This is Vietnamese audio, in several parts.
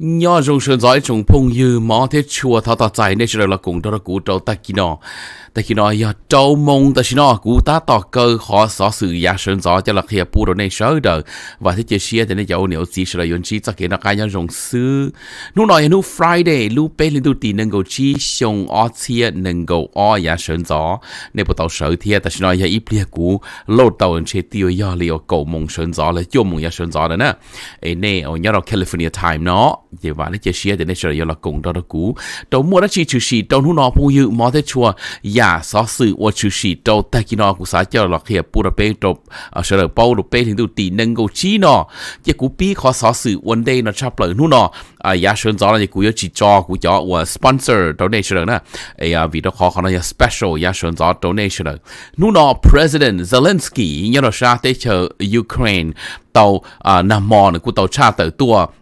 nhỏ dùng sơn giỏi trùng phong như mỏ thế chùa thao tao chạy nên sẽ là cùng đó là cú trâu ta kia nọ แต่คิดน้อยเจ้ามงแต่ชินอกูตาต่อเกอขอสอสื่อยาเชิญสอจะหลักเฮียปูโดในเชิดเดอว่าที่เจเชียแต่ในเจ้าเหนียวสีเฉลยนชีจะเกนกายยังรงซื้อนู่นหน่อยนู่น Friday ลู่เป้ลินดูตีหนึ่งกูชีชงออเทียหนึ่งกูอ้อยาเชิญสอในประตูเสือเทียแต่ชินอยาอีเปลี่ยกูโลดเตาเชติวยอเลียวกูมงเชิญสอเลยโยมงยาเชิญสอเลยนะไอเน่เอาเนี่ยเราแคลิฟอร์เนียไทม์เนาะเดี๋ยวว่าที่เจเชียแต่ในเฉลยนละกงดอกูตัวมัวรัชีชูชีตัวนู่นหน่อผู้ยืมมอเตชัว呀，少数我就是做大吉喏，古啥叫落去不落被做啊，晓得包落被听到地能够知喏，一古比考少数 one day 呢差不了喏，啊呀，想早呢一古要去做，古叫我 sponsor 到那晓得呢，哎呀，为了考可能要 special 呀，想早到那晓得，喏喏 President Zelensky 要到啥得求 Ukraine 到啊那么呢古到差得多。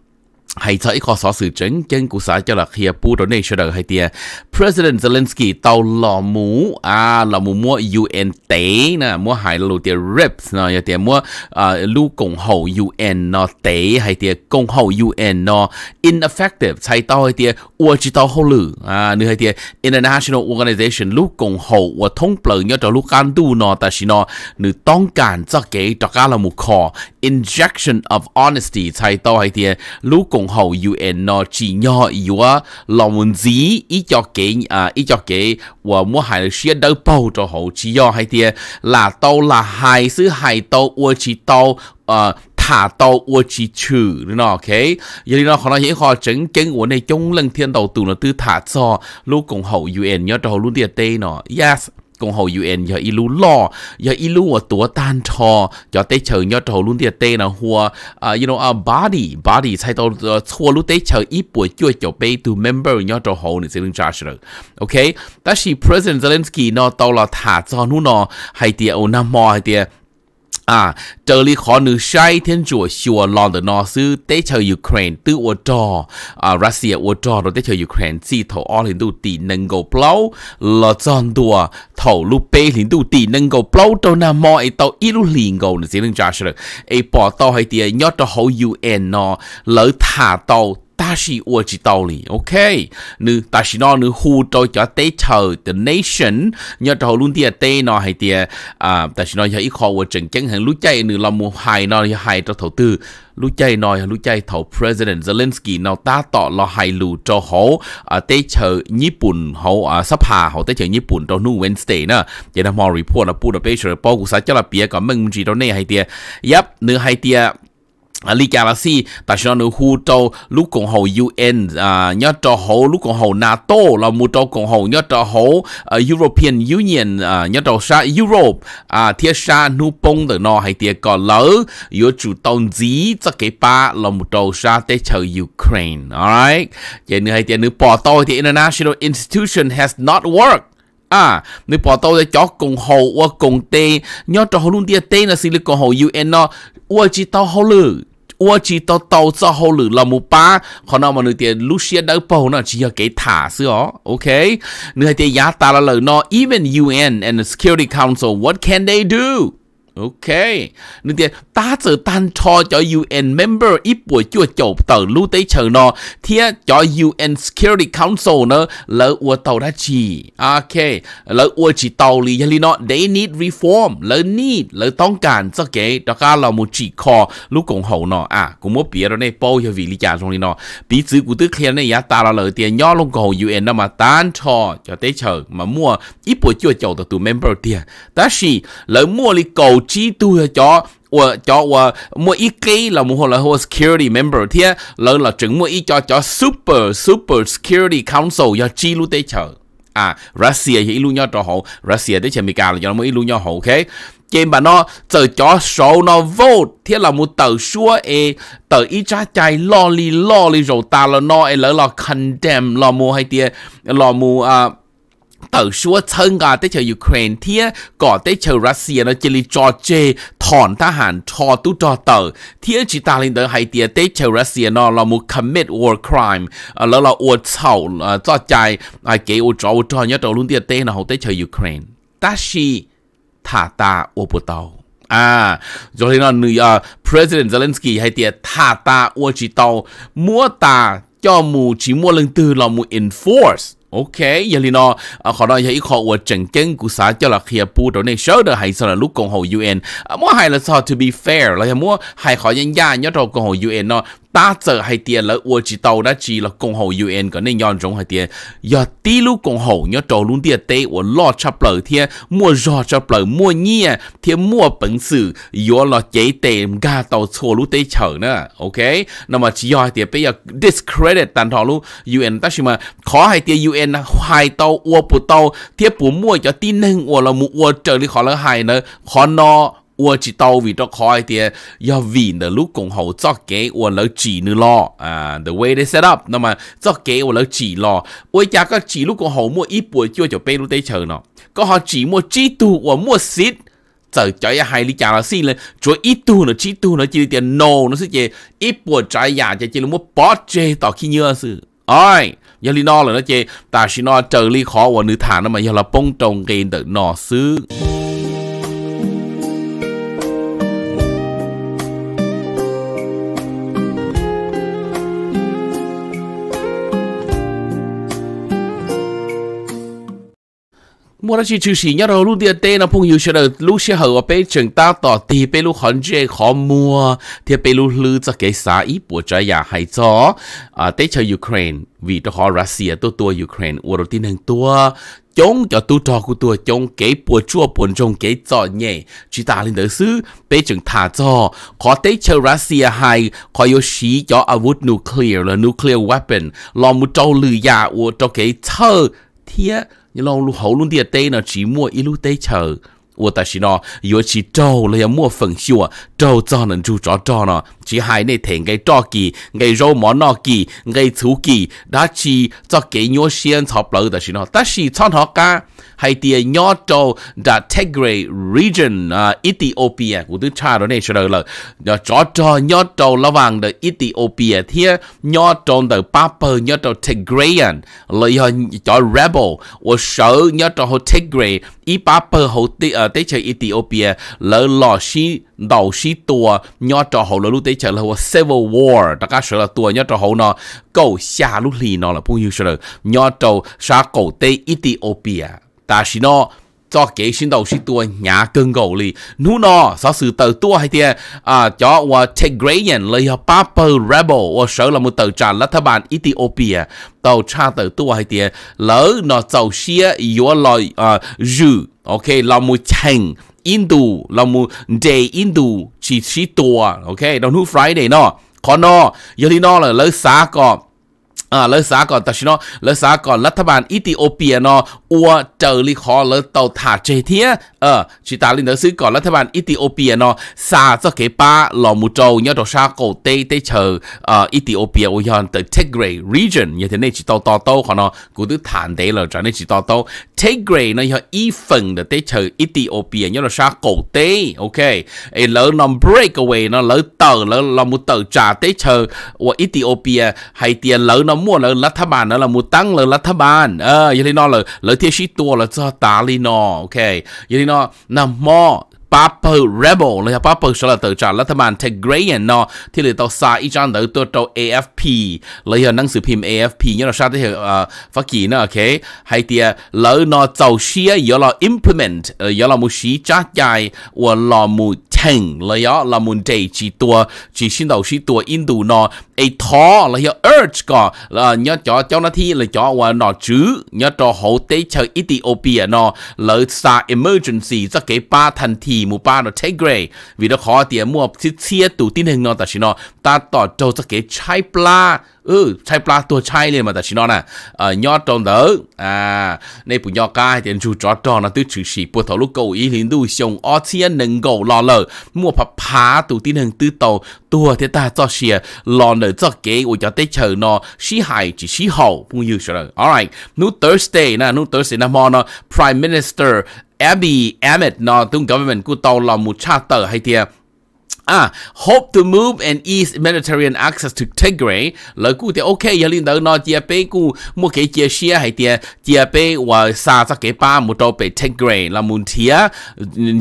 hay cho ít khó xóa sự chứng chân của cho là khi bu đồ này cho đời hay tia President Zelensky tàu lò mũ à lò mũ mua UN tế nè mua hải lô tia reps nè ya mua à, lu cộng hậu UN nó tế hay tia cộng hậu UN nó ineffective chạy tàu hay tia ua chỉ tàu hậu lử à nữa hay tia international organization lu cộng hậu và thông plờ nhớ cho lu can tu nó ta chỉ nó nữ tông cản cho cái cho cá là một khó injection of honesty thầy tao hay thì lũ cùng hậu UN nó chỉ nhỏ yếu lòng muốn gì ý cho kế à ý cho kế và mua hại là xe đâu bao cho hậu chỉ nhỏ hay thì là tao là hai sự hai tao ua chỉ tao à ờ, thả tàu ua chỉ chử nữa ok giờ đi nó khó nói những khó chứng kiến của này chống lần thiên đầu tù nó tư thả cho lúc cùng hậu UN nhớ cho luôn tiền tê nọ yes công hầu UN giờ ilu lo giờ ilu ở tan cho cho tế chờ nhớ trầu luôn tiệt tê là hùa à, you know uh, body body sai tàu ờ, thua lúc tế chờ ít buổi chưa cho bay to member nhớ trầu hậu này sẽ lên charge rồi ok ta chỉ president Zelensky nó tàu là thả cho nu hay tiệt ông nam mò hay tiệt 啊，这里可能晒天主说浪的那是得求 Ukraine 对我做啊，Russia 我做了得求 Ukraine 自投二零度地能够 blow 了真多，投入八零度地能够 blow 到那么一到一路零够呢，只能加上了，一波到还点要到好 UN 呢，了他到。ta sĩ ua chỉ tàu lì ok nữ ta sĩ nó nữ hu trôi cho tế chờ the nation nhớ trò luôn tia tê nó hay tia à ta sĩ nó giờ ít khó ua chẳng chẳng hàng lúc chạy nữ làm mua hài nó hài cho thầu tư lúc chạy nó lúc chạy thầu president Zelensky nó ta tỏ lo hài lù cho hậu à tế chờ nhật bản hậu à sắp hà hậu tế chờ nhật bản cho nu Wednesday nè vậy là mọi report là pu đã bây giờ bao cuộc xã cho là bia có mình chỉ đó này hay tia yep nữ hay tia lý cả là gì ta cho nó hú trâu lúc cộng hầu UN à nhớ trò hồ lúc cộng hầu NATO là một trò cộng hồ nhớ trò hồ à, European Union à nhớ trò sa Europe à thiết sa nu bông từ nó hay tiệt còn lỡ yếu chủ tông gì cho cái ba là một trò sa tế chờ Ukraine alright vậy nữa hay tiệt nữa bỏ tôi thì international institution has not worked à nếu bỏ tao tôi cho cùng hồ qua cùng tê nhớ trò hồ luôn tia tê là xin lực cộng hồ UN nó 我知道好了。我只到到之后了老母巴，可能我们点路线到包呢，只要给他是哦，OK？你还得压打了了呢，even UN and the Security Council，what can they do？OK. Nên thì ta sẽ tan cho cho UN member ít buổi chua chậu tờ lưu tế chờ nó Thế cho UN Security Council nó lỡ ua tàu đã chỉ OK. Lỡ ua chỉ tàu lì gì nó They need reform. Lỡ need. Lỡ tông cản cho kế. Đó cả là một chỉ khó lúc cũng hậu nó À, cũng một bia rồi này bao nhiêu vị lý trả trong lý nó Bí chứ của tức khen này ta là lỡ tiền nhỏ luôn cầu UN đó mà tan cho cho tế chờ mà mua ít buổi chua chậu tờ member tiền. Đó là lỡ mua lý cầu chỉ tu cho và cho và mỗi ít cái là một hồi là hồi security member thì lớn là chuẩn mua ít cho cho super super security council do chi luôn tế chờ à Russia thì luôn nhau cho họ Russia đấy chỉ mình cả là cho mỗi luôn nhau họ ok trên bà nó chờ cho số nó vote, thế là một tờ xua e tờ ít cha chạy lo li lo li rồi ta là nó e lỡ là condemn lo mua hay tia lo mua à uh, tự số thân gà tới chờ Ukraine thia có tới chờ Russia nó chỉ Georgia thọn ta hàn cho tu cho tờ thia chỉ ta lên tới hay tia tới chờ Russia nó là một commit war crime ờ, là là war thầu cho chạy à kế ô cho ô cho nhớ trâu luôn tia tên là hậu tới chờ Ukraine ta shi thả ta ô bộ tàu à rồi nên là người uh, President Zelensky hay tia thả ta ô chỉ tàu mua ta cho mù chỉ mua lần từ là mù enforce OK, giờ Lino, à, họ nói vậy họ ở trận kinh của xã cho là khi bu trở nên sớm hay là lúc cộng hồ UN. À, mua hay là sao to be fair là mua hay họ nhân gia nhớ trong cộng hồ UN nó 打折係啲啦，我知道啦，知啦，共和 UN 嗰啲樣種係啲，要啲路共和，要道路啲地，我落出嚟天，莫落出嚟，莫嘢，天莫本事，要落幾地唔加到錯路地層呢，OK？那麼只要係啲俾要 discredit，但係路 UN，但係嘛，可係啲 UN 啊，害到我不到，天不莫要啲能我啦，我這裡可能係呢，可能。我知道为着开的要为的路共好做给我了几呢咯啊，the à, way they set up，那么做给我了几咯，我家个几路共好么一波就就被路得成了，刚好几么几度我么实。giờ cho ya hai lý cha là xin lên chúa ít tu nó chỉ tu nó chỉ tiền nô nó sẽ chỉ ít buồn trái nhà chỉ chỉ là muốn bỏ chê tỏ khi nhớ sự ơi giờ lý nó là nó ta chỉ nó chờ lý khó và nữ thả nó mà giờ là bông trồng cái tự nó xứ มื่อชีชูสีเนี่ยเราลุ้นเดียดเต้นะพุ่งอยู่เชลล์ลูเชหัวเปจึงตาต่อตีเปลูขอนเจขอมัวเทียเปลูลือจะเกสาอีปวดใจอยากหายจ่ออ่าเตะเชยูเครนวีตฮอรัสเซียตัวตัวยูเครนอวรตีหนึ่งตัวจงจะตัวทอกูตัวจงเก๋ปวดชั่วปวดจงเก๋จ่อเนียจิตาลินเดอร์ซื้อเปจึงถาจ่อขอเตะเชรัสเซียหายคอยโยชีจ่ออาวุธนิวเคลียร์และนิวเคลียร์เวปเปนลองมุดเจ่อลือยาอวดจ่อเก๋เธอเทีย你老路后路的对呢，寂寞一路对走。我但是呢，有去找了要莫分析啊，找找能就找找呢，只还那天该找机，该肉毛那机，该粗机，那去找给鸟先草不了，但是呢，但是唱好歌还得鸟找的 Tigray region 啊，Ethiopia，我都查到那时候了，要找找鸟找了王的 Ethiopia，天鸟找的巴布鸟找 Tigrayan，了要找 rebel，我手鸟找和 Tigray，一巴布和的呃。tế chơi Ethiopia lỡ lò xí đầu xí tua nhớ trò hậu lỡ lúc tế chơi là civil war ta cá sợ là tua nhớ trò hậu nó cầu xa lúc lì nó là phong yêu sợ nhớ trò xa cầu tế Ethiopia ta xí nó cho kế xin đầu xin tua nhà cưng gầu lì nu nó sao sự tờ tua hay tia à cho và Tigrayan là họ Papa Rebel và sở là một tờ trà lát thà bàn Ethiopia tàu cha tờ tua hay tia lỡ nó tàu xia yếu lòi à dư โอเคเรามูเชงอินดูเรามูเดย์อินดูชีชีตัวโอเคดอนทูฟรายเดย์เนาะคอนอยอลีนอเลยเลยซาก็อ่าเลิกสาก่อนตัชินอเลิกสาก่อนรัฐบาลอิติโอเปียนออัวเจอริคอเลิกเตาถาเจเทียเออชิตาลินเดซื้อก่อนรัฐบาลอิติโอเปียนอซาจะเกป้าหลอมูโจยอดชาโกเตเตเชอเอ่ออิติโอเปียอุยอนเตเทเกรรีเจนยอเทเนจิตอตอโตขอนอกูตื้อฐานเดเลยจานเนจิตอโตเทเกรนอยออีฝังเดเตเชออิติโอเปียยอดชาโกเตโอเคเอเลิกนอมเบรกเอาไว้นอเลิกเตอเลิกลอมูเตอจ่าเตเชอว่าอิติโอเปียไฮเตียเลิกนอมมั่วเลยรัฐบาลนะเรามูตั้งเลยรัฐบาลเออยี่ลีนอเลยเลยเทียชิตัวเลยจะตาลีนอโอเคยี่ลีนอนำหม้อ Papa Rebel นะครับ Papa ฉลาดตัวจากรัฐบาลเทเกรเนเนาะที่เหลือตัวซาอีจานเตอตัวตัว AFP เลยเหรอหนังสือพิมพ์ AFP เนี่ยเราชาติที่เหรอฟักกี้เนาะโอเคให้เตียแล้วเนาะเจ้าเชียยอเรา implement ยอเรามูชีจ้าใหญ่อวนลอมูเชงเลยเหรอลอมูเจจีตัวจีชินเดาชีตัวอินดูเนาะไอท้อเลยเหรอ urge ก่อนเนี่ยจ่อเจ้าหน้าที่เลยจ่อว่าเนาะจื้อเนี่ยจ่อโหเตเชอร์อิติโอเปียเนาะเลยซา emergency จะเก็บป้าทันที chỉ mu ba nó take grade vì nó khó tiền mua thiết chia tủ tin hình nó ta chỉ ta tỏ trâu cho cái chai pla ừ liền mà ta chỉ nè ờ tròn đỡ à, này bù nho cái tiền chú chó tròn nó tự chữ sĩ bù thầu lúc cầu ý liền đu xong ở chia nâng cầu lò lờ mua phá phá tủ tin hình tư tàu tua thế ta cho xìa lò nở cho kế của cho chờ nó xí hại chỉ xí hậu cũng như rồi alright nu Thursday nè nu Thursday nè mò nó Prime Minister Abby Emmett nó tung government của tàu là một charter hay thìa Ah, hope to move and ease humanitarian access to Tigray. Lời cụ thì ok, giờ liên đầu nó chia bé cú mua cái chia xe hay tia chia bé và xa cho cái ba một trâu bé Tigray là muốn thia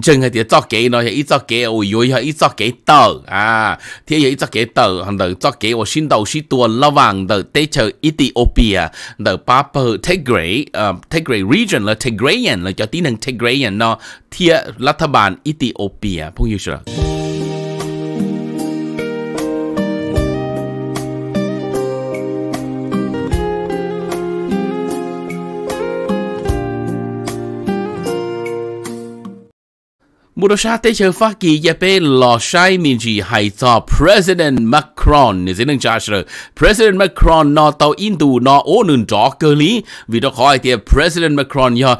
chân hay tia cho cái nó hay ít cho cái ôi ôi hay ít cho cái tờ à ah, thì hay ít cho cái tờ hàng đầu cho cái và xin đầu xin tua lao vàng đầu tế chờ Ethiopia đầu ba bờ Tigray ờ, Tigray region là Tigrayan là cho tí năng Tigrayan nó thia là thà bàn Ethiopia phong yêu chưa มุดชาติเชฟากีเยเป็นลอใช้มินจีไฮซอ President Macron นีนสิหนึ่งจ้าเชอร์ p r e s า d e n t Macron นอเตาอินดูนอโอหนึ่งจอกเกอร์ลีวิดอคอยเตีย President Macron ยอ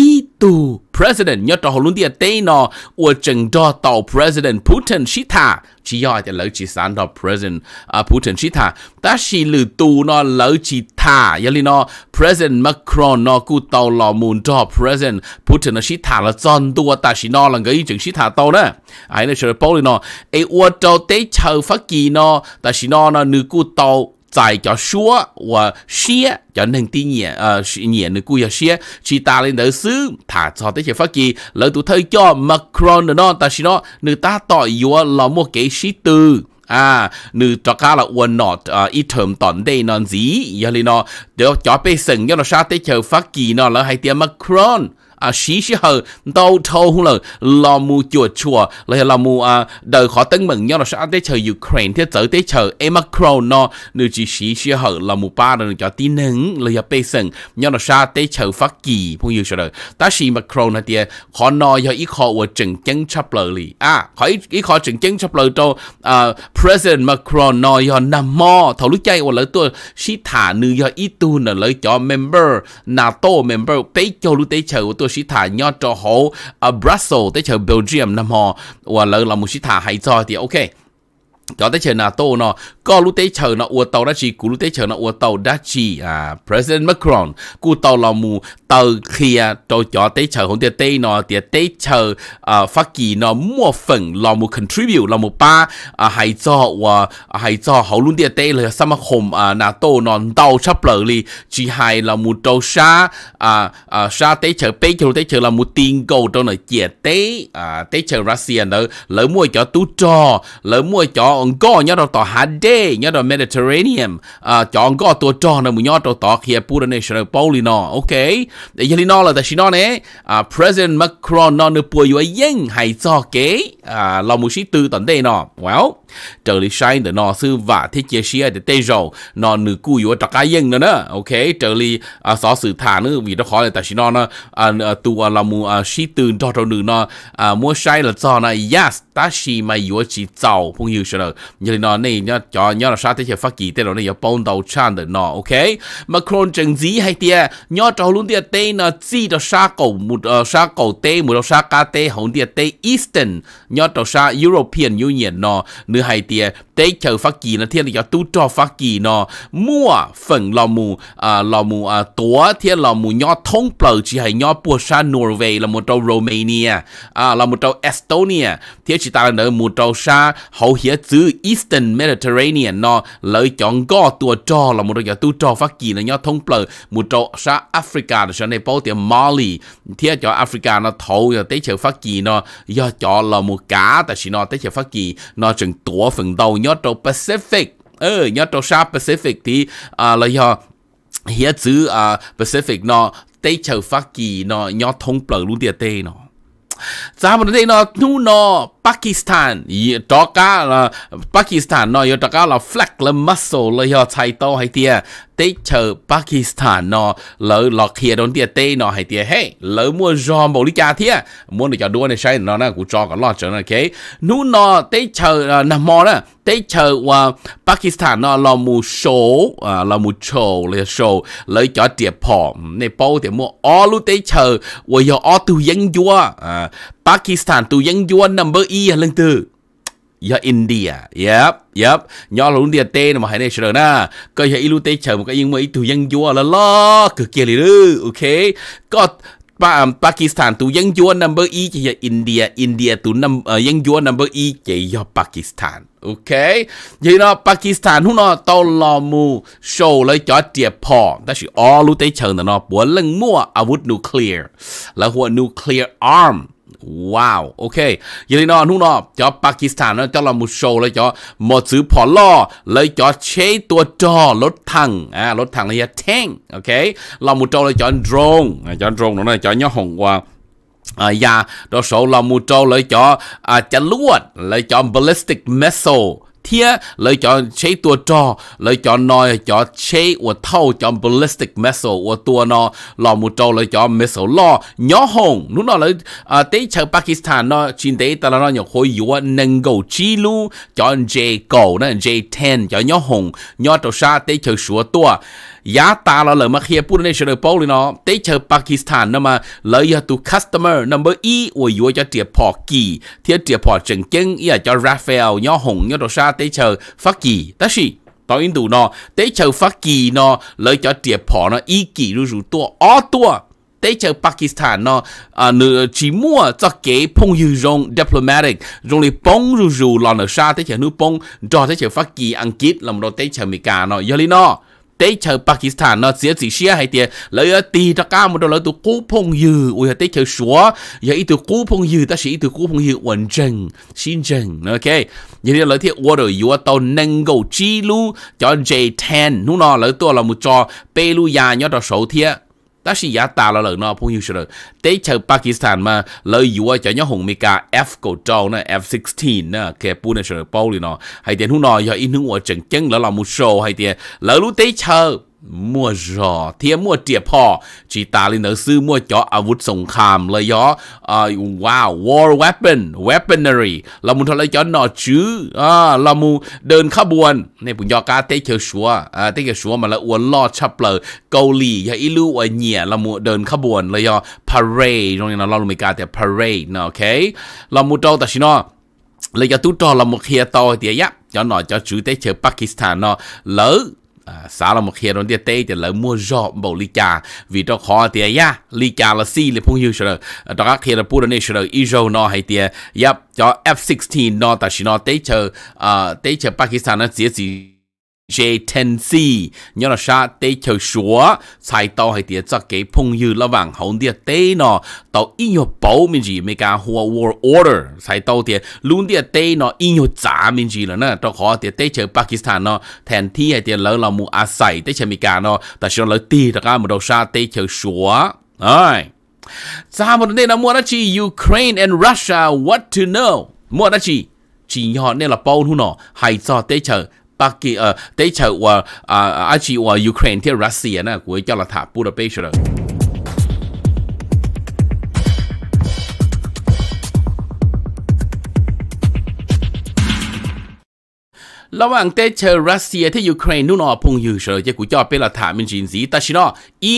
ý tù president nhớ trò hồ luôn đi tên nó ở chừng đó tàu president Putin sĩ thả chỉ do thì lỡ chỉ sản đó president uh, Putin sĩ thả ta chỉ lử tù nó lỡ chỉ thả giờ li nó president Macron nó cú tàu lò muốn cho president Putin nó sĩ thả là chọn tua ta chỉ nó là người chừng chỉ thả tàu đó ai nó sẽ bảo nó ai ở tàu tế chờ phát kỳ nó ta chỉ nó nó nửa cú tàu 在叫说我写，叫能第年呃年的故要写，其他的都是他做的些发给，然后他叫 ờ, Macron 的呢，但是呢，你他到以后老莫给写的。à nữ à, ờ, cho cá là one not à ít thầm tận đây non gì giờ nó để cho bé sừng cho nó sát tới chờ phát kỳ nó là hai tiếng Macron à xí xí hờ đâu thâu hung lờ lo mu chùa chùa là là mu à đời khó tấn mừng nhau là sao tới chờ Ukraine thế tới tới chờ Emmanuel no nó chỉ xí xí hờ là mu ba rồi cho tí nứng là giờ bây giờ nhau là sao tới chờ phát kỳ phong yêu sao đời ta xí Macron này tiề, khó no giờ ít khó ở chừng chân chấp lời lì à khó ít khó chừng chân chấp lời cho à President Macron no giờ nằm mò thầu lúc chạy ở lỡ tôi xí thả nữ giờ ít tu nè lỡ cho member NATO member tới cho lúc tới chờ của tôi sĩ thả nho trò hổ ở Brussels tới chờ Belgium năm họ và lợi là một sĩ thả hay cho thì ok cho tới chờ NATO nó có lúc tới chờ nó ua tàu đã chỉ cú lúc tới chờ nó ua tàu đã chỉ à President Macron cú tàu là mù tàu kia cho cho tới chờ hôm tiệt tây nó tiệt tới chờ à phát kỳ nó mua phần là mù contribute là mù ba à hay cho và hay cho hậu luôn tiệt tây là sao mà khom à NATO nó tàu sắp lỡ đi, chỉ hay là mù tàu xa à à xa tới chờ bây giờ tới chờ là mù tiền cầu cho này, chia tây à tới chờ Russia nữa lỡ mua cho tú trò lỡ mua cho chọn có nhớ đâu tỏ Hà Đê nhớ đâu Mediterranean à, chọn có tổ tròn là muốn nhớ đâu tỏ khi Pura National Pauli nó ok để giờ nó là tại sao nè à, President Macron nó nửa bùa yêu yên hay cho kế à lòng một sĩ tư tận đây nó well trở lý sai để nó sư và thiết chế sĩ để tê rồi nó nữ cù yêu trọc cái yên nữa nữa ok trở lý à, xó sự thả nữa vì nó khó là ta sao nó à, tù là một à, sĩ tư cho đâu nửa nó à, mua sai là cho nó yes ta chỉ mà yếu chỉ giàu phong hiểu rồi như nó này nó cho nhớ là sao thế chứ phát kỳ thế rồi này yếu bông đầu chan được nó ok mà còn chẳng gì hay tiệt nhớ cho luôn tiệt tê nó chỉ cho sa cầu một sa cầu tê một sa cá tê hồng tiệt tê eastern nhớ cho sa european union nó nữa hay tiệt tê chờ phát kỳ nó thiên là cho tu cho phát kỳ nó mua phần lò mù à lò mù à tủa thiên lò mù nhớ thông bờ chỉ hay nhớ bùa sa Norway là một trâu Romania à là một trâu Estonia thế chỉ ta nợ một trâu sa hậu hiệp xứ Eastern Mediterranean nó lợi chọn go tua trò là một trò tu trò phát kỳ là nhớ thông plờ một trâu sa Africa là sao này bao tiền Mali thế cho Africa nó thâu là tới chờ phát kỳ nó do cho là một cá tại vì nó tới chờ phát kỳ nó chừng tua phần đầu nhớ trâu Pacific ừ nhớ trâu sa Pacific thì à, là do hiệp xứ à, Pacific nó tới chờ phát kỳ nó nhớ thông plờ luôn tiền tê nó 咱们这呢，努呢。Pakistan ye to là Pakistan no ye to là flag là muscle là ye chai to hay tia tế Pakistan nó lỡ lọt kia đón tia tê hay tia hey lỡ mua giò bầu lý cha thia muốn được cho đua này sai nó nè cũng cho có lo chờ nó kế nú nó tế chờ à, nằm mò nè tế chờ à, Pakistan nó là mù số à, là mù số là cho tia phò này bao tia mua all lu tế chờ và giờ all Pakistan tu dân number อีลังตัวอยาอินเดีย ยับยับย้อนหลุนเดียเต้นมาให้ในเชลงนะ ก็ยาอิลูเตเฉิมันก็ยังไม่ถูยังยัวละล้อคือเกลี่ยือโอเค ก็ปาปากีสถานตัวยังยัวนัมเบอร์อีจะยอินเดีย อินเดียตัวนัมเออยังยัวนัมเบอร์อีจะยอปากีสถานโอเคยี่นอปากีสถานหุ่นอตอลลอมูโชว์เลยจอดเจียพอแต่ชื่ออลูเตชเชิงแต่นอปวนเรื่องมั่วอาวุธนิวเคลียร์ แล้วหัวนิวเคลียร์อาร์ม Wow, ok. Vậy nó lúc đó cho Pakistan nó cho là một số cho một chữ phỏ lo lấy cho chế tua trò lốt thằng à lốt thằng là tank ok là một trò là cho drone à, cho drone nó cho nhó hồng qua à ya dạ, số là một trò lấy cho à chả lấy cho ballistic missile thiết lấy cho chế tua trò lấy cho nói cho chế của thâu cho ballistic missile của tua nó lò một trâu lấy cho missile lò nhỏ hồng lúc nó lấy à tế chờ Pakistan nó chín tế ta nó nhỏ khối yếu nâng cầu chi lu cho J cầu nó J ten, cho nhỏ hồng nhỏ trâu sa tế chờ sửa tua giá ta là lợi mà khi bút nên sẽ được bao nó tế Pakistan nó mà lợi giờ tu customer number e ôi yêu cho tiệp họ kỳ thiết tiệp họ trần chân ý là cho Raphael nhó hùng nhó đồ sa ta gì tao in đủ nó tế chờ phát kỳ tiệp họ nó ý kỳ rú rú tua ó tua tế Pakistan nó à, nữ chỉ mua cho kế phong dư rong diplomatic rong lì bông rù rù lò nở xa tế chờ nữ bông cho tế chờ phát làm đồ tế Mỹ cả nó giờ lý tế chờ Pakistan nó sẽ chỉ xe hay tiền lấy ờ, tì ra ca một đồ lấy tụ cú phong dư ui tế chờ xóa giờ ít tụ cú phong dư ta sẽ ít cú phong dư ổn chân xin chân ok giờ thì lấy thiệt water yếu tàu nâng cầu chi lu cho J10 lúc nào lấy tụ là một trò pelu ya nhớ đó số thiệt ta si giả ta là lời nó phu nhiêu rồi tế chờ Pakistan mà lời dùa cho nhóm hùng Mika F cổ trâu nè F16 nè kẻ phu nè rồi bao liền nó hay tiền hú nó giờ in hú ở chân chân lỡ là một show hay tiền lỡ lú tế chờ มั่วจอเทียมั่วเจียพอจีตาลินเอซื้อมั่วจออาวุธสงครามเลยยออ่าว้าว war weapon weaponry เรามุนทะเลยยอหนอจื้ออ่าเรามูเดินขบวนเนี่ยปุ่ยอกาเตเคียวชัวอ่าเตเคียวชัวมาละอวนลอดชับเลยเกาหลียาอิลูอเนียเรามูเดินขบวนเลยยอ parade ตรงนี้เราเราอเมริกาแต่ parade เนาะโอเคเรามูโตแต่ชิโนเลยยอตุ้ตอเราโมเคียโตเตียยะจอหนอจอจื้อเตเคียวปากีสถานเนาะแล้ว à, xã là một hiện rồi tây thì lại mua giọt bầu ly trà vì cho khó thì ya ly trà là si là phong hiệu rồi đó à, các hiện là pura này rồi israel nó hay thì yep cho f 16 nó ta chỉ nó tây chờ à tây chờ pakistan nó dễ chỉ J10C nhớ là sa tế chờ súa sai tàu hay tiệt chắc cái phong dư là vàng hồng tiệt tế nó tàu in hiệu bảo mình gì mấy cả hoa War order sai tàu tiệt luôn tiệt tế nó in hiệu giả mình gì là nè tàu khó tiệt tế chờ Pakistan nó thành thi hay tiệt lỡ là mu à sai tế chờ mấy cả nó ta sẽ lỡ ti ta cả một đầu sa tế chờ súa rồi ra một đây là mua đó chỉ Ukraine and Russia what to know mua đó chỉ chỉ nhỏ nên là bao nhiêu nó hay cho tế chờ 北京呃，对头话啊，而且话 Ukraine 和 Russia 呢，国叫了他布了背去了。ระหว่างเตเชอรัสเซียที่ยูเครนนู่นอพงยูเชอร์จะกูจ่อเป็นหลักฐานเป็นจีนสีแต่ชินออี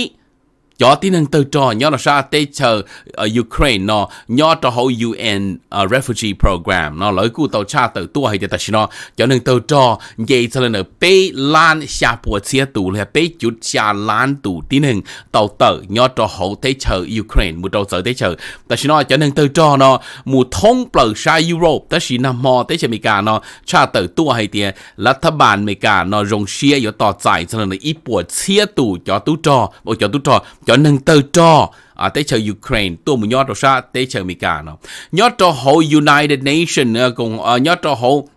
cho tin năng tờ trò nhỏ là sao tê chờ ở Ukraine nó nhỏ cho hậu UN uh, ờ, refugee program nó lỡ cứu tàu cha tờ tua hay ta tờ nó cho năng tờ trò vậy cho nên ở bê lan xa bùa xe tù là bê chút xa lan tù tin năng tàu tờ nhỏ cho hậu tê chờ Ukraine một tàu tờ tê chờ tờ nó cho nên tờ trò nó mù thông bờ xa Europe ta xin nằm mò tê chờ Mỹ nó cha tờ tua hay tìa là thập bản Mỹ cả nó rong xia yếu tỏ giải cho nên ở ít bùa xe tù cho tú cho bộ cho tú cho cho nên tơ trò à, tế chờ Ukraine tôi muốn nhớ cho sa tế chờ Mỹ cả nó nhớ cho hộ United Nations à, cùng uh, à, nhớ cho hộ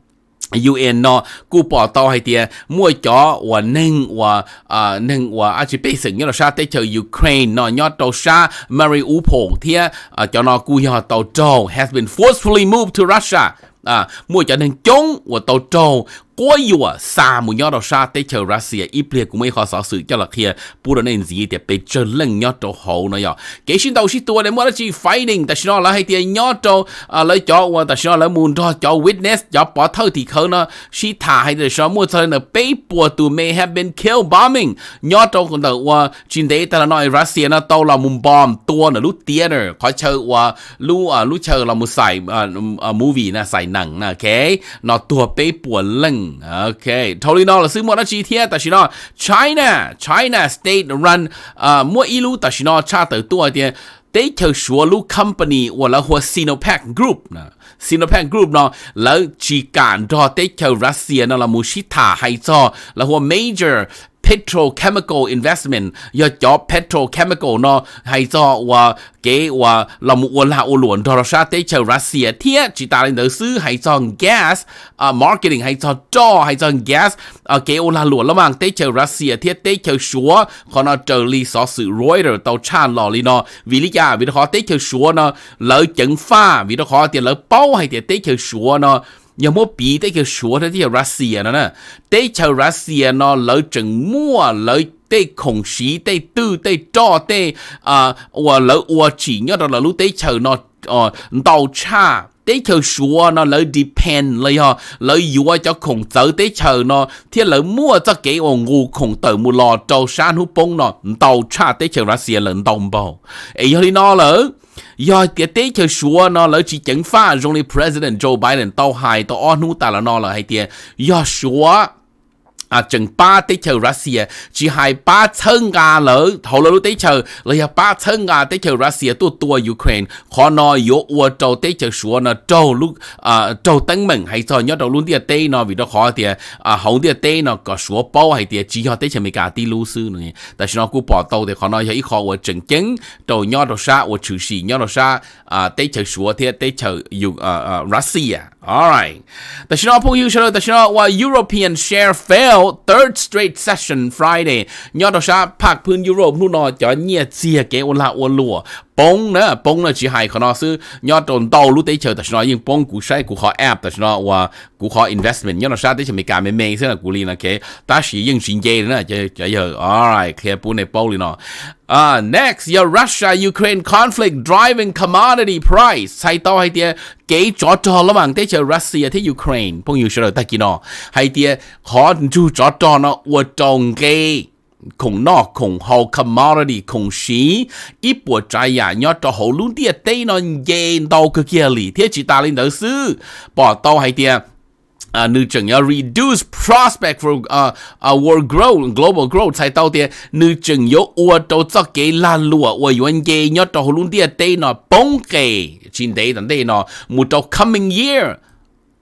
UN nó cú bỏ tao hay tiệt à, mua chó và nâng và à nâng và Á chỉ biết sự nhớ là sao tới chờ Ukraine nó nhớ tàu sa Mariupol thiệt à cho nó cú nhớ tàu trâu has been forcefully moved to Russia à mua cho nên chống và tàu trâu có yêu à xa mu nhau đó xa chờ Russia ít cũng mấy khó sợ sự cho là kia bu nên gì thì bị chờ lần nhau cho hậu nó nhở cái chuyện đầu chuyện tua để mua là chỉ fighting ta xin là hay tiền nhau cho lấy cho và ta xin là muốn cho witness cho bỏ thâu thì không nó chỉ thả hay là sao mua cho nên bị bùa tụ have been killed bombing nhau cho cũng đầu và chuyện đấy ta nói Russia nó tàu là muốn bomb tua là lúc tiền rồi khó chờ và lúc lúc chờ là muốn xài movie là xài nặng là cái nó tua bị โอเคเท่าที่นอเราซื้อมวนอจีเทียแต่ชินอ c h น่า c h น n a state run อ่ามัวอีลูแต่ชินอชาเตอร์ตัวเดียวเตยเชวลูคัมปานีว่าละหัว Sinopec กรุ๊ปนะ Sinopec กรุ๊ปเนาะ แล้วจีการดอเตยเชรัสเซียนั่นละมูชิตา ไฮโซแล้วหัวเมเจอร์ petrochemical investment do cho petrochemical nó hay do và cái và là một và là ô luận đó ra tới chờ Russia thiết chỉ ta lên tới hay do gas uh, marketing hay do cho hay do gas à, uh, cái ô là luận lắm mà tới chờ Russia thiết tới chờ số còn nó chờ lý số sự Reuters tàu chan lò lý nó vì lý do vì nó khó tới chờ số nó lỡ chứng pha vì nó khó tiền lỡ bao hay tiền tới chờ số nó đấy 有冇比得嘅說的啲 Russia 呢？啲就 Russia 呢，老整末老啲空虛啲都啲多啲啊！我老我只要到老老啲就呢哦倒差。tế chờ xua nó à, đấy nó, ờ, cha, lấy depend lấy ho lấy dùa cho khủng tớ đấy chờ nó thiết lấy mua cho cái ổ ngu khủng tớ mù lò trâu san hút bông nó tàu cha đấy chờ ra xìa lần tàu bầu ấy đi nó lớn do cái tế chơi xua nó lỡ chỉ chẳng pha rồi president Joe Biden tàu hài tàu on hú ta là nó là hay tiền do xua 啊，盡巴地球拉斯啊，只係巴親亞佬，好佬地球，你係巴親亞地球拉斯都多 Ukraine，可能有我做地球說呢，做路啊，做登門係做一道路啲地呢，為咗好啲啊，好啲地呢個說包係啲，只要地球咪加啲路數呢，但是呢個報道的可能有一個我正經做一道啥，我就是一道啥啊，地球說啲地球有啊啊拉斯啊。Alright. The Shinoppo Usual, the Shinoppo European share fell third straight session Friday. ยอดดอกชาภาคพื้นยุโรปนู่นนอจอเนียเจียเกอลาอวลัว bông nữa bông là chỉ hay khả năng sư nhớ tròn đầu lúc đấy chờ ta nói nhưng bông cú sai cú khó app ta nói và cú khó investment nhớ nó sai đấy chỉ mình cả mình mình xem là cú liền là cái ta chỉ nhưng chuyện gì nữa chứ chứ giờ alright cái bông này bông liền nó Uh, à, next, your Russia-Ukraine conflict driving commodity price. say to hay tia kế chó trò lắm bằng tế chơi Russia thế Ukraine. Phong nhiều sở ta kỳ nó. Hay tia khó chú chó trò nó ua tròn kê cùng nó cùng hồ commodity cùng xí ít bộ trái nhà nhớ cho hồ luôn đi tây nó dễ đâu cái kia lì thế chỉ ta lên đó sư bỏ tao hay tiệt, à nữ chừng nhớ reduce prospect for à à world growth global growth tại tao tiệt nữ chừng nhớ ua tao cho cái lan lúa ua yuan dễ nhớ cho hồ luôn đi tây nó bông kề trên đấy tận đây nó một tao coming year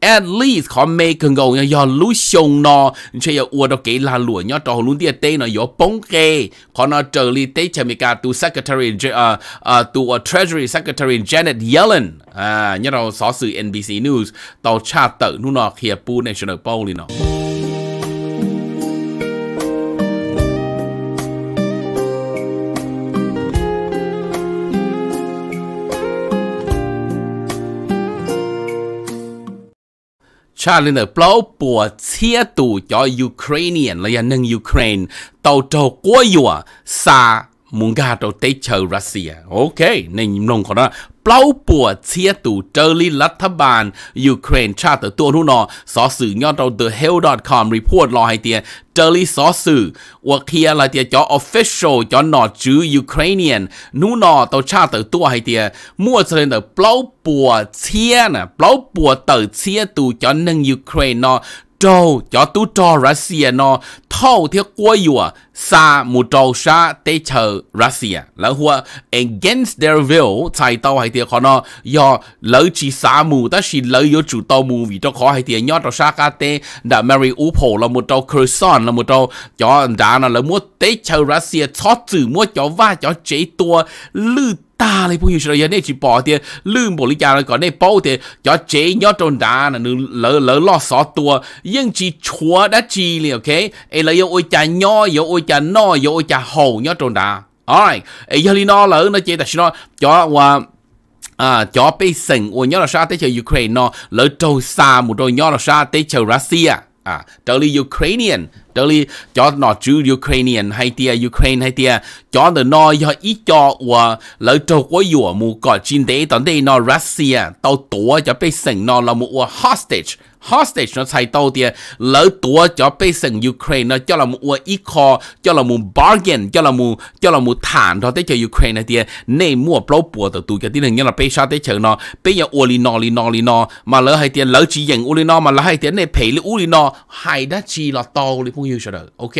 at least có mê cần gầu nhà do lú sông nó chơi giờ uo đâu kỹ là lúa nhá trò luôn tiệt à, tê nó gió bóng kê có nó trở li tê chả mi cả tu secretary uh, uh, treasury secretary Janet Yellen à nhá đâu xóa sự NBC News tàu cha tự nu nó kia national poll cha lên ở plau bùa cho Ukrainian là nhân Ukraine tàu tàu quá yếu xa tàu tế Russia ok nên nông còn เปล่าปวดเชียตู่เจอลีรัฐบาลยูเครนชาติตัวทุนอสอสื่อยอดเรา the hell com report รอให้เตียเจอลีสอสื่ออวกเทียลายเตียจอ official จอหนอจื้อยูเครนเนียนนูนอตัวชาติตัวให้เตียมั่วเสนอเปล่าปวดเชียน่ะเปล่าปวดเตอเชียตู่จอหนึ่งยูเครนนอ trâu cho tu trâu Russia nó thâu theo quay yua sa mu trâu sa tế chờ Russia lỡ hua against their will tài tàu hay thiệt khó nó do lỡ chỉ sa mu ta chỉ lỡ yo chủ tàu mu vì cho khó hay thiệt nhớ trâu sa ca tế đã Mary Upo là một trâu Kherson là một trâu cho đã nó lỡ mua tế chờ Russia thoát chữ mua cho va cho chế tua lư ta lại bùi hiểu này chỉ bỏ tiền lương bộ lý gia rồi còn này bỏ tiền cho chế nhớ trôn đá là nương lỡ lỡ lo xó tua chúa đã chi liền ok ấy là ôi cha nho yêu ôi cha no yêu ôi cha hầu nhớ trôn đá alright ấy giờ nó lỡ nó chế tại sao cho qua à, à cho bây sừng ôi nhớ là sao tới chờ Ukraine nó lỡ trâu xa một đôi nhớ là sao tới chờ Russia à trở đi Ukrainian trở li cho nó chữ Ukrainian hay tia Ukraine hay tia cho nó nó do ít cho và lỡ trâu quá dùa mù cỏ chín tế tận đây nó Russia tàu tủa cho bây sừng nó là một hostage hostage nó sai tàu tia lỡ tủa cho bây sừng Ukraine nó cho là một ít kho cho là một bargain cho là một cho là một thản đó tới cho Ukraine tia nên mua blow bùa từ tụi cái tiếng như là bây sao tới chờ nó bây giờ uli nó li nó li nó mà lỡ hay tia lỡ chỉ dành uli nó mà lỡ hay tia này phải uli nó hay đã chỉ là tàu li phong yêu sợ ok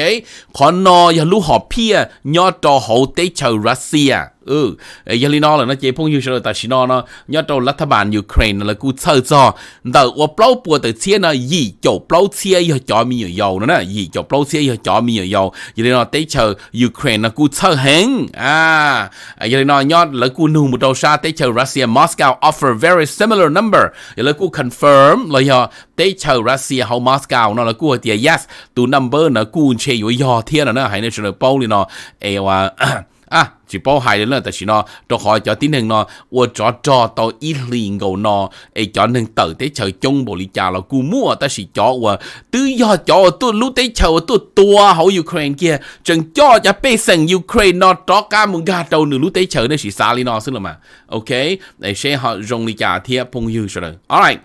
còn nó ya lu họ pia nhỏ trò hậu tế chờ Russia ừ Yelino là nó chế phong hiệu rồi ta chỉ nó nhớ trong là thằng bạn Ukraine là cú chơi cho đầu ở bao bùa từ chia nó gì chỗ bao chia giờ cho mình nhiều dầu nữa nè gì chỗ bao chia giờ cho mình nhiều dầu Yelino tới chờ Ukraine là cú chơi hẹn à Yelino nhớ là cú nung một đầu xa tới chờ Russia Moscow offer very similar number là cú confirm là giờ tới chờ Russia hậu Moscow nó là cú thì yes tu number là cú chơi với giờ thiên là nó hay nên là bao thì nó ê à, 啊，就包海人了，但是呢，都可以叫啲人呢，我咗咗到一年後呢，誒叫人到底就中無理解了，故摸，但是叫我都要叫我都錄底就都多好 Ukraine 嘅，仲叫一百成 Ukraine 呢，多加門加到你錄底就呢是啥哩呢，是了嘛？OK，誒先好用理解啲朋友說了，All right。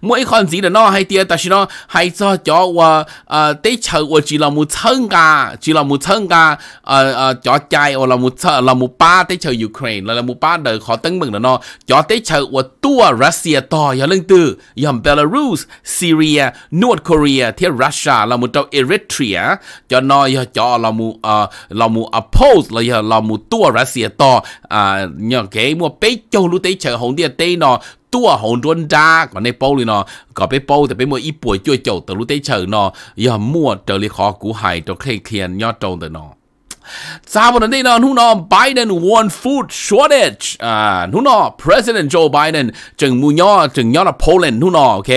mỗi con gì là nó hay tiếc, ta nó hay cho cho và ờ, à ờ, tế chờ và chỉ là một thân gà, chỉ là một thân gà, à à cho chạy và là một là một ba để chờ Ukraine là là một ba đời khó tấn mừng là nó cho để chờ và tua Russia to giờ lên từ yam Belarus Syria North Korea thì Russia là một trong Eritrea cho nó giờ cho là một à là một oppose là giờ là một tua Russia to à nhờ cái mua bế châu lúc để chờ hồng tiệt tây nó ตัวหงจวนจ้าก่อนในโป้เลยเนาะก่อนไปโป้แต่ไปมัวอีป่วยจ่วยเจ้าแต่รู้ได้เฉยเนาะอย่ามั่วเจอเลยขอกูหายตัวเคร่งเครียนยอดโจงแต่เนาะซาบนันได้นอนหุ่นอ Biden one food shortage อ่าหุ่นอ President Joe Biden จึงมูยอจึงยอดโปแลนด์หุ่นอโอเค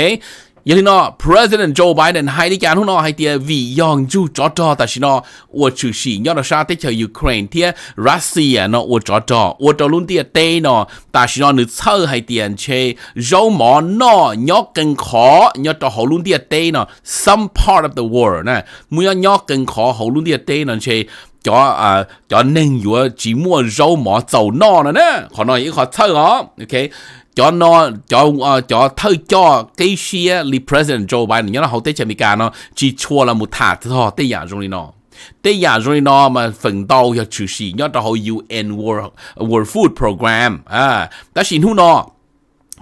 President Joe Biden 还的讲呢，还的为扬州找找，但是呢，我就是要的啥的叫 Ukraine 的 Russia 呢，我找找，我找论的对呢，但是呢，你操还点去肉麻呢，要更 khó，要找好论的对呢，some part of the world 呢，没有要更 khó 好论的对呢去。cho à cho nên vừa chỉ mua rau mỏ dầu no nữa nè họ nói những họ thơ họ ok cho nó cho uh, cho thơ cho cái xe li president Joe Biden nhớ là nó chỉ chua là một thả thôi tế giả rồi nó mà phần đầu cho chủ sĩ nhớ là hậu UN World World Food Program à ta xin hú nó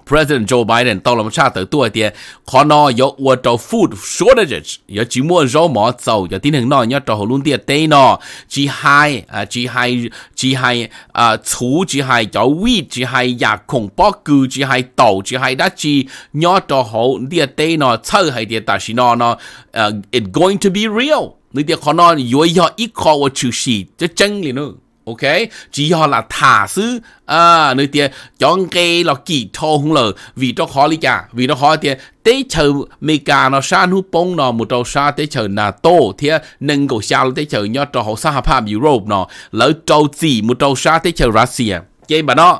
President Joe Biden 到了么啥头多一点，可能要我找 food shortages，要寂寞肉麻走，要点能呢，要找好弄点对呢，只还啊，只还只还啊，醋只还要 wheat，只还牙孔包谷，只还豆，只还那只要找好点对呢，菜还点但是呢呢，呃，it going to be real，你点可能要要依靠我出席，这真理呢。ok chỉ họ là thả sư à nơi tiệt cho cái là kỳ thô không lờ vì cho khó lý cả vì nó khó tiệt tế chờ mì cả nó sa nu bông nó một trâu sa tế chờ là tô thì nâng sao tế chờ nhớ cho họ sa hạp hàm Europe nó lỡ trâu gì một trâu sa tế chờ Russia chơi đó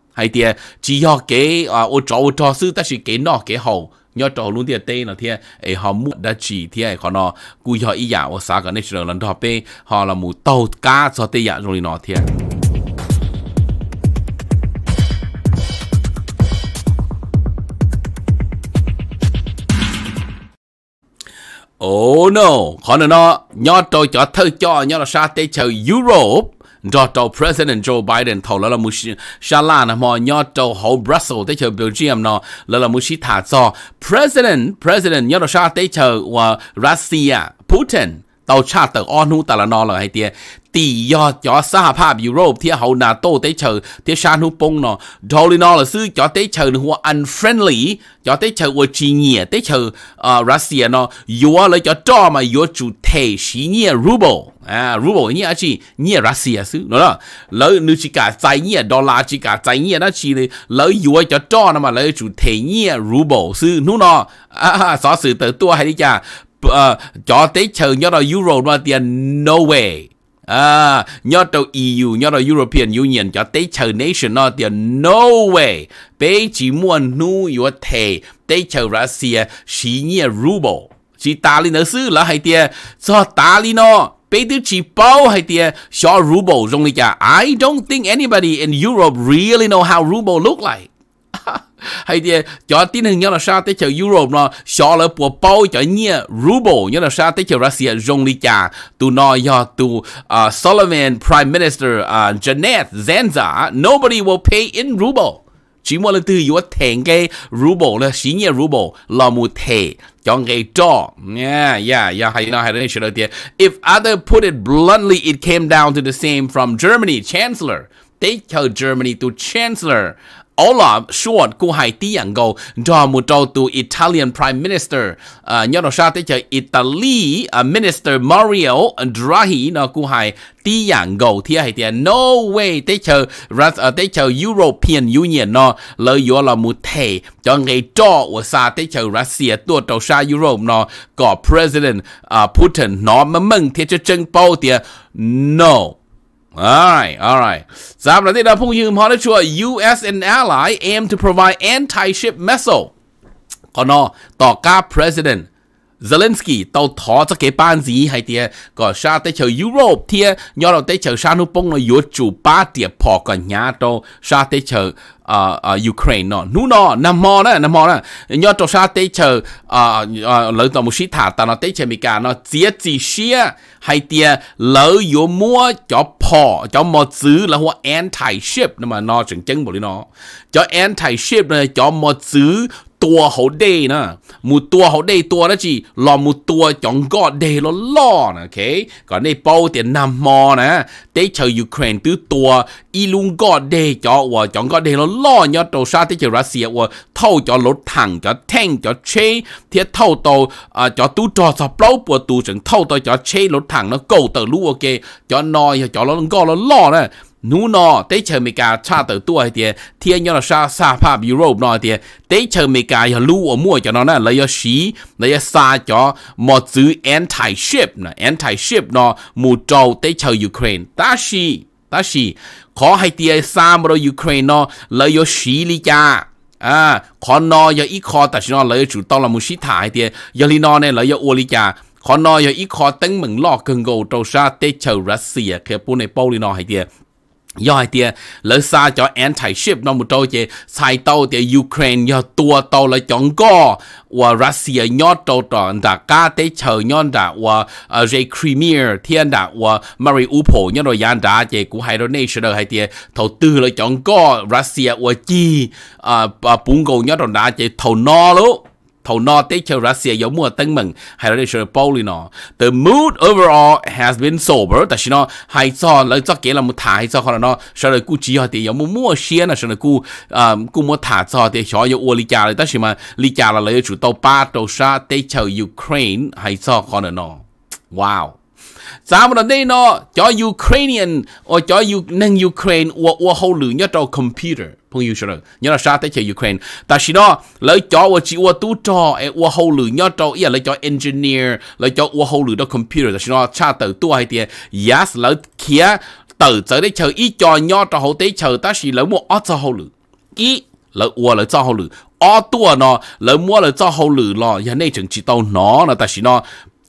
hay tiệt chỉ họ cái à ô trò ô trò sư ta chỉ cái nọ cái hậu nhớ trò luôn tiệt tê nó thiệt ấy họ mua đã chỉ thiệt họ nó cùi họ ý giả ô xã cái này national lần đó pe họ là mù tàu cá cho tê giả rồi nó thiệt Oh no, khó nữa nó, nhớ tôi cho thơ cho, nhớ là sao tê chờ Europe cho đầu President Joe Biden thầu là là muốn xa là là mà nhớ đầu hậu Brussels tới chờ biểu Belgium nó là là muốn thả cho President President nhớ là sao tới chờ và Russia Putin tàu cha tàu onu tàu là nó là hay tiền tỷ do cho xã ภาพยุโรปที่เขานาโตเตเชอที่ชาญุปงเนาะดอลินอลซื้อจอเตเชอหัว unfriendly จอเตเชอว่าจีเนียเตเชอเอ่อรัสเซียเนาะยัวเลยจอจ่อมายัวจุเทชีเนียรูเบิลอ่ารูเบิลเนี่ยจีเนียรัสเซียซื้อเนาะแล้วนึกจิกาใจเนียดอลลาร์จิกาใจเนียนะชีเลยแล้วยัวจอจ่อนะมาเลยจุเทเนียรูเบิลซื้อนู่นเนาะอ่าสอสื่อเติร์ตัวให้ดิจ้าเอ่อจอเตเชอเนี่ยเรายุโรปมาเตียน no way à nhớ đâu EU nhớ đâu European Union cho tới chờ nation nó thì no way bé chỉ muốn nu yếu thế tế chờ Russia chỉ nhẹ ruble chỉ ta lên nữa xứ là hay tiền cho ta lên nó bé tự chỉ bao hay tiền cho ruble giống như cả I don't think anybody in Europe really know how ruble look like hay đi cho tin hình nhớ là sao tới chờ Europe nó cho là bộ bao cho nhia ruble nhớ là sao tới chờ Russia rong li cha tu no yo tu uh, Solomon Prime Minister uh, Janet Zanza nobody will pay in ruble chỉ muốn là từ yếu thèn cái ruble là xí nhia ruble là một thề cho cái trò yeah yeah yeah hay nói hay nói chuyện đó tiên if other put it bluntly it came down to the same from Germany Chancellor they tell Germany to Chancellor All là short cô hai tí ăn gầu cho một trâu tu Italian Prime Minister à, nhớ nó sao tới chơi Italy à, Minister Mario Draghi nó cô hai tí ăn gầu thì hay thì no way tới chơi à, tới chơi European Union nó lợi yếu là một thể cho ngày cho của xa tới chơi Russia tua trâu xa Europe nó có President Putin nó mà mừng thì chơi chân bao thì no All right, all right. สามประเทศเราพุ่งยืมฮอตชัว U.S. and ally aim to provide anti-ship missile กนต่อกา president Zelensky tàu thó cho cái ban gì hay tiệt, có sa tới chơi Europe thì nhớ là tới chơi sa nu bông nó yếu chủ ba tiệt bỏ cả nhà đâu sa tới chơi ờ ờ Ukraine nó nu nó nằm mò nè nằm mò nè, nhớ cho sa tới chơi ờ, ờ lỡ tàu một sĩ thả ta nó tới chơi mỹ cả nó chia chỉ xia hay tiệt lỡ yếu mua cho bỏ cho mò giữ là hoa anti ship nhưng mà nó chẳng chân bộ đi nó cho anti ship này cho mò giữ tua hậu đê nè mu tua hậu đê tua đó chỉ lò mu tua chọn gọ đê lo lo ok còn đây bao tiền nam mò nè tế chờ Ukraine tứ tua y luôn gọ cho và chọn gọ đê lo lo nhớ đầu sa tế chờ Russia và thâu cho lỗ thẳng cho thanh cho chê thì thâu tàu à, cho tú trò cho bao của tú chẳng tàu cho chê lỗ thẳng nó cầu tờ lũ ok cho nói cho nó gọ lo lo nè นูนอ เตเชมิเมกาชาเตอตัวไอเตียเทียนยอนชาสาภาพยุโรปนอเตียเตเชมิเมกาอย่ารู้่มั่วจะนอนั่นเลยยชีเลยซาจอมอซื้อแอนไทชิปนะแอนไทชิปนอมูโจเตเชยูเครนตาชีตาชี ขอให้เตียซามรอยูเครนนอเลยยชีลิจาอ่าขอนอยาอีคอตัดชนอเลยจุดต้องละมุชิถายเตียยาลีนอเนี่ยเลยยอวลิจาขอนอยาอีคอตั้งเหมืองลอกเกิงโกโตชาเตเชอร์รัสเซียเคปูในเปาลีนอให้เตีย do tia lỡ xa cho anti ship nó một trâu chế sai tàu tia Ukraine do tua tàu là chọn go và Russia nhớ tàu tròn đã cá tế chờ nhớ đã và J Crimea thiên đã và Mariupol nhớ rồi yan đã chế của hai nation rồi hai tia thầu tư là chọn go Russia và chi à bún cầu nhớ rồi đã chế thầu no luôn thầu no tế chờ Russia giống mùa tân mừng hay là đây là Pauli nó the mood overall has been sober tại sao nó hay cho lấy cho kể là một thả hay cho họ là nó sau đó cú chỉ họ thì giống mua mua xe là sau đó à, cú cú mua thả cho thì họ giống uo licha là tại sao mà licha là lấy chủ tàu ba tàu sa tế chờ Ukraine hay cho họ là nó wow sao mà đây nó cho Ukrainian ở cho nâng Ukraine uo uo hậu lửa nhớ trong computer phong yêu rồi nhớ là sao tới chơi Ukraine ta chỉ đó lấy cho và chỉ tu cho e và hậu lử nhớ cho ý là cho engineer lấy cho và hậu lử đó computer ta chỉ đó cha tự tu hay tiền yes lấy kia tự tới để chờ ý cho nhớ cho hậu tế chờ ta chỉ lấy một ở cho hậu lử ý lấy và lấy cho hậu lử ở tua nó lấy mua lấy cho hậu lử lo nhà này chẳng chỉ tao nó là ta chỉ nó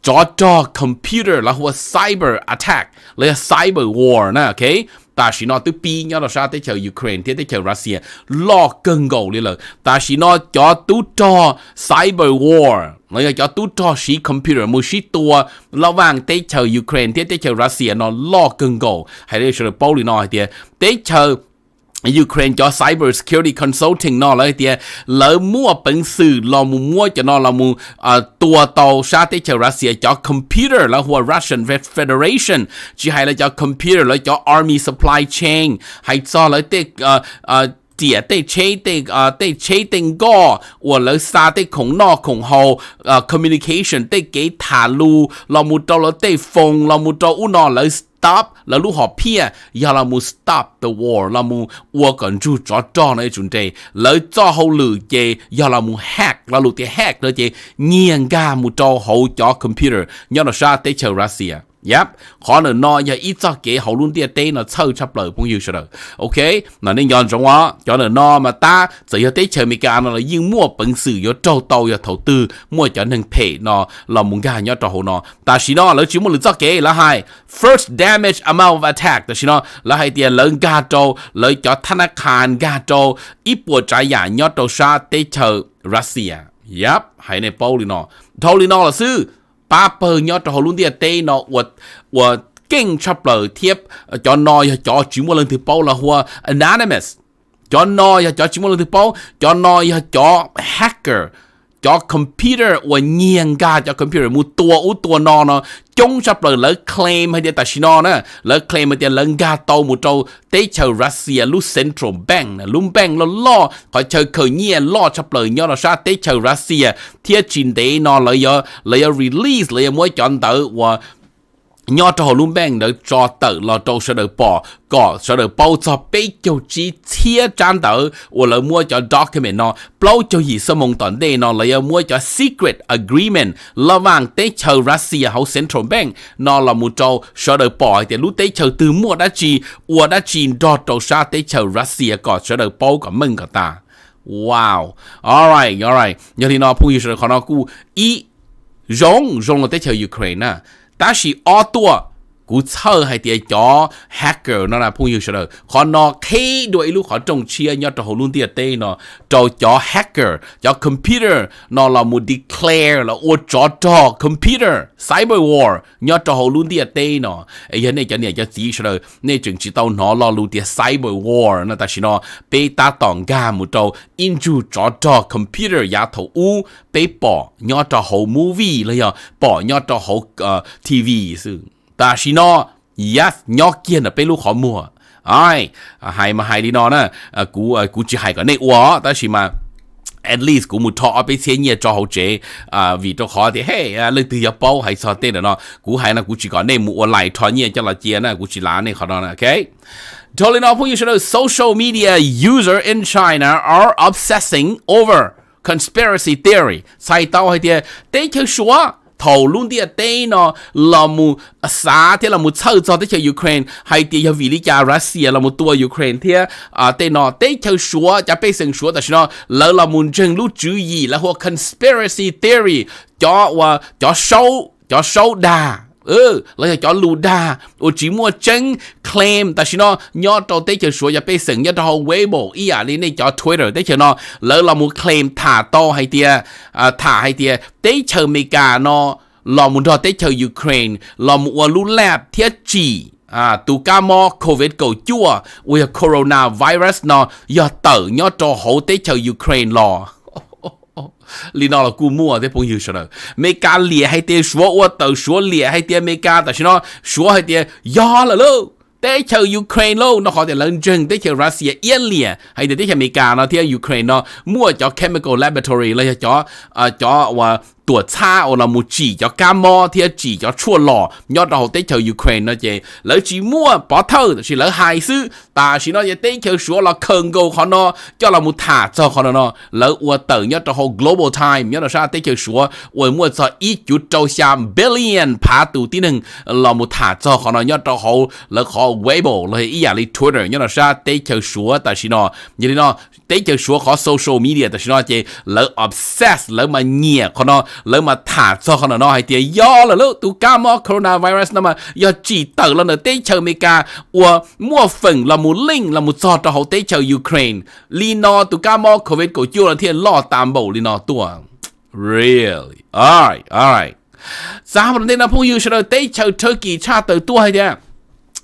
cho cho computer là hoặc cyber attack là cyber war nè okay ta chỉ nói tới pi nhớ sao tới chờ Ukraine thế tới chờ Russia lo cân gầu đi lời ta chỉ nói cho tú cho cyber war nói cho tú cho sĩ computer mua sĩ tua lo vàng tới chờ Ukraine thế tới chờ Russia nó lo cân gầu hay đây sẽ bao nói thì tới chờ Ukraine cho cyber security consulting nó là thì lỡ mua bận sự lo mu mua cho nó là mu à, tua tàu sa tế cho Russia cho computer là hua Russian Federation chỉ hay là cho computer là cho army supply chain hay cho là tế 姐对吹对啊对吹定歌，我了啥对恐闹恐后啊 communication 对给塔路，老母到了对风，老母到乌闹了 stop 了路好偏，要老母 stop the war，老母我跟住找找那种的，了找好路的，要老母 hack 老路的 hack 了的，人家母找好找 computer，要了啥对求 Russia。Yep, khó nữa nó giờ ít cho kế hậu luôn tia tê nó sâu chấp lời phong yêu rồi. Ok, nó nên nhon trong đó, cho nên nó mà ta giờ giờ tê chờ mi cái nó là nhưng mua bằng sử giờ trâu tàu giờ đầu tư mua cho nên thể nó là muốn cái nhớ trò hồ nó. Ta chỉ nó là chỉ muốn cho kế là hai first damage amount of attack, ta chỉ nó là hai tiền lớn ga trâu, lấy cho thanh khan ga trâu, ít bộ trái giả nhớ trâu sa tê chờ Russia. Yep, hãy này Paulino. Paulino là sư ba bờ nhỏ cho họ luôn đi tê nó và và kinh chấp lời tiếp ờ, cho nói cho chỉ một lần thứ bao là hoa anonymous cho nói cho chỉ một lần thứ bao cho nói cho hacker cho computer và nhiên ga cho computer mu tua u tua no nó chống sắp lời lỡ claim hay ta xin nó nè lỡ claim hay điện lỡ ga tàu mu trâu tế châu Russia lu central bank nè lu bank lo lo họ chờ khởi nhiên lo sắp lời nhau là sao tế chờ Russia thiết trình tế nó lấy giờ lấy giờ release lấy giờ mới chọn tới và nhỏ cho họ luôn bên đỡ cho tờ là trâu sẽ được bỏ có sẽ được bao cho bế cho chỉ chia trang tờ hoặc là mua cho document nó bao cho gì sơ mong toàn đây nó là mua cho secret agreement là vàng tế chờ Russia hậu central bank nó là một châu sẽ được bỏ thì lúc tế chờ từ mua đã chi hoặc đã chi đó trâu sa tế chờ Russia có sẽ được bao cả mừng cả ta wow alright alright giờ thì nó phụ sự khó nó cú ý giống giống là tế chờ Ukraine à Tashi, ó tua. cú thơ hay tiệt chó hacker nó là phun nhiều sợ khó nó khi đuổi lúc khó trồng chia nhau trò hồ luôn tiệt tê nó trò chó hacker chó computer nó là một declare là ô chó trò computer cyber war nhau trò hồ luôn tiệt tê nó ấy giờ này cho này cho gì sợ này chừng chỉ tao nó lo luôn tiệt cyber war nó ta chỉ nó bê ta tòng một trò inju chó trò computer giá thầu u bê bỏ nhau trò hồ movie là bỏ nhau trò hồ uh, ờ, tv sự ta chỉ yes nhóc kia là bê lu khó mua ai à, hay mà hay đi nó nè à, cú à, cú chỉ hay cái này quá ta chỉ mà at least cũng một thọ bị thiên nhiên cho hậu chế à vì cho khó thì hey lên từ nhập hay sao tên nó cú hay là cú chỉ có nên mua lại thọ nhiên cho là chia nè cú chỉ lá này khó đó nè okay Totally not you should know social media user in China are obsessing over conspiracy theory. Sai tao hay tia, they can sure thầu luôn đi ở à, tê nó là mu à, xá thế là mu sâu cho tới chơi Ukraine hay thì giờ vì lý cha Russia là một tua Ukraine thế à tê nó tê chơi số cha bây giờ số 但是呢 là là muốn chân lúc chú ý là hoặc conspiracy theory cho và cho sâu cho sâu đà ừ cho lù đà ô chỉ mua chân claim ta xin nó nhớ cho tới chờ sửa và bây giờ nhớ cho quế bộ ý à lên đây cho twitter tới chờ nó lỡ là một claim thả to hay tia à, thả hay tia tới chờ mỹ cả nó là một cho ukraine là một lũ lab thiết chỉ à tụ covid cầu chua vì corona virus nó do tử nhớ cho hậu ukraine lo li nó là cú mua thế phong hiểu sao mấy cá lìa hay tiền số ô tàu số lìa hay tiền mấy cá tại sao số hay tiền do là lô tế chờ Ukraine lô nó có thể lớn chân tế chờ Russia yên lìa hay tế chờ Mỹ nó thì Ukraine nó mua cho chemical laboratory là cho uh, cho và ờ, ตัวชาอลามูจีจะกามอที่จีจะชั่วหล่อยอดเราเตเชอยูเครนนะเจแล้วจีมั่วปอเธอสิแล้วหายซื้อตาสิเนาะเตเชอชัวเราเคิงโกขอนอจะเรามูถาเจอขอนอแล้วอวเตอยอดเรา global time ยอดเราชาเตเชอชัวอวยมั่วจะอีจุดเจ้าชาม billion พาตูที่หนึ่งเรามูถาเจอขอนอยอดเราแล้วขอ weibo เลยอีอย่างลี twitter ยอดเราชาเตเชอชัวแต่สิเนาะยันเนาะเตเชอชัวขอ social media แต่สิเนาะเจแล้ว obsess แล้วมาเงียขอนอแล้วมาถาซอขนาดนอให้เตียย่อแล้วลูกตูก้ามอโคโรนาไวรัสนั่นมายอจีเตอร์แล้วเนเตเชอร์เมกาอัวมั่วฝึ่งละมูลิงละมุซอตหอเขาตเชอยูเครนลีนอตูก้ามอโควิดกูจูแล้วเทียนล่อตามบลีนอตัว really alright alright สามประเด็นนะพวกยูชนเตเชอเทอร์กีชาเตอร์ตัวให้เดีย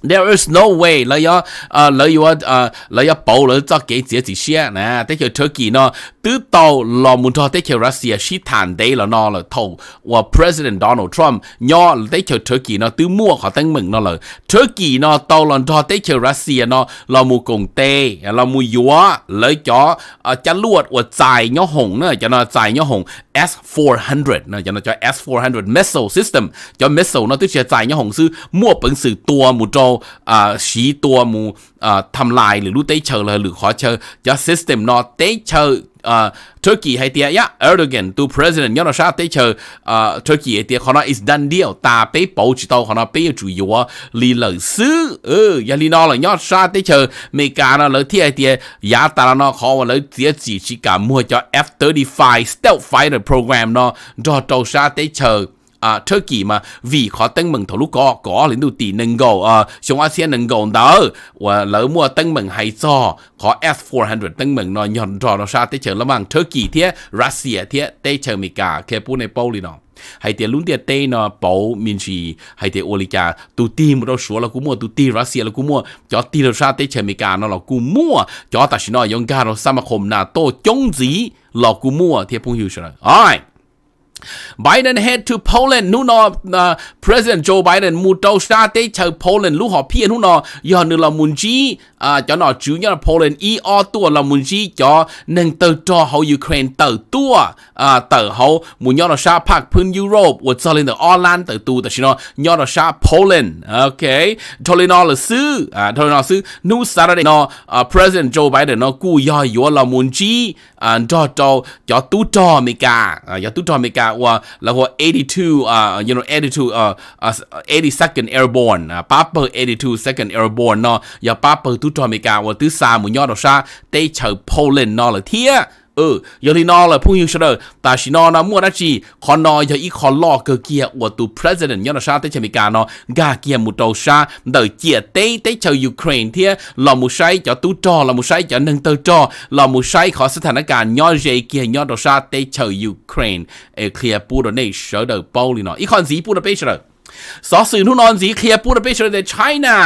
There is no way là yo à là yo à là yo bảo là cho cái gì gì xe nè, thế kiểu Turkey nó từ đầu là muốn cho thế kiểu Russia chỉ thản đấy là nó là thầu và President Donald Trump nhỏ thế kiểu Turkey nó từ mua họ tăng mừng nó là Turkey nó tàu là cho thế kiểu Russia nó là mua cùng tê là mua yo lấy cho à ờ, chả luột và giải nhỏ hồng nữa cho nó giải nhỏ hồng S400 nữa cho nó cho S400 missile system cho missile nó tức là giải nhỏ hồng sư mua bằng sự tua một trò สีตัวมูทำลายหรือรู้เตเชอเลยหรือขอเชอจะ à, à, system นอเตเชอ uh, à, Turkey hay tia ya Erdogan tu president yo no sha te Turkey hay tia khona is done deal ta pe bầu chỉ tao khona chủ yếu li lợi sư ừ ya li no là yo sha te chờ mê ca nó lợi tia ta nó khó lợi tia chỉ chỉ cả mua cho F-35 stealth fighter program nó do tàu sha à thơ kỳ mà vì khó tăng mừng thổ lúc có có lên đầu tỷ nâng gầu à chúng ASEAN nâng gầu đó và lỡ mua tăng mừng hay cho có S400 tăng mừng nó nhọn rõ nó sao tới chờ lắm bằng thơ kỳ thế Russia thế tới chờ Mỹ cả kẹp bún này bao liền nó hay tiền luôn tiền tây nó bảo mình chỉ hay tiền oliga tu tìm đó số là cú mua tu tìm Russia là cú mua cho tìm đó sao tới chờ Mỹ cả nó là cú mua cho ta chỉ nói yong cả nó sao mà khom na to chống gì là cú mua thế phong hiểu rồi ai Biden head to Poland nu no uh, ờ, President Joe Biden mu tàu sa tế chờ Poland lúc họ phi nu no giờ nữa La muốn chi à cho nó chú nhớ Poland e o tua La muốn chi cho nâng tàu cho hậu Ukraine tàu tua à ờ, tàu hậu muốn nhớ là sa park phương Europe và sau lên tàu Ireland tàu tu tàu nó nhớ là sa Poland Okay, thôi lên nó là sư à thôi nó sư nu Saturday nó President Joe Biden nó cú giờ yếu La muốn chi à cho cho cho tu cho Mỹ cả cho tu cho Mỹ là là là 82 uh, you know 82 uh, uh 82nd airborne uh, Papa 82nd airborne nó giờ Papa tu cho Mỹ cả và thứ xa một nhỏ đó xa tây chờ Poland nó là thiệt ừ giờ là phun hiệu sơ ta chỉ nó nó mua đã chỉ còn nó giờ ít còn lo cơ kia của president nhớ là sao tới chuẩn bị cả nó gà kia một đầu sa đời chia Ukraine thì là một sai cho tú trò là một sai cho nâng tơ trò là một sai khỏi sự thành cả nhớ gì kia nhớ đầu sa tế chờ Ukraine ở kia bù đồ này sơ đời bao lì nó ít còn gì bù đồ bây giờ สอสื่อทุนนอนสีเคลียร์ปูดเปเชอร์ในไชน่า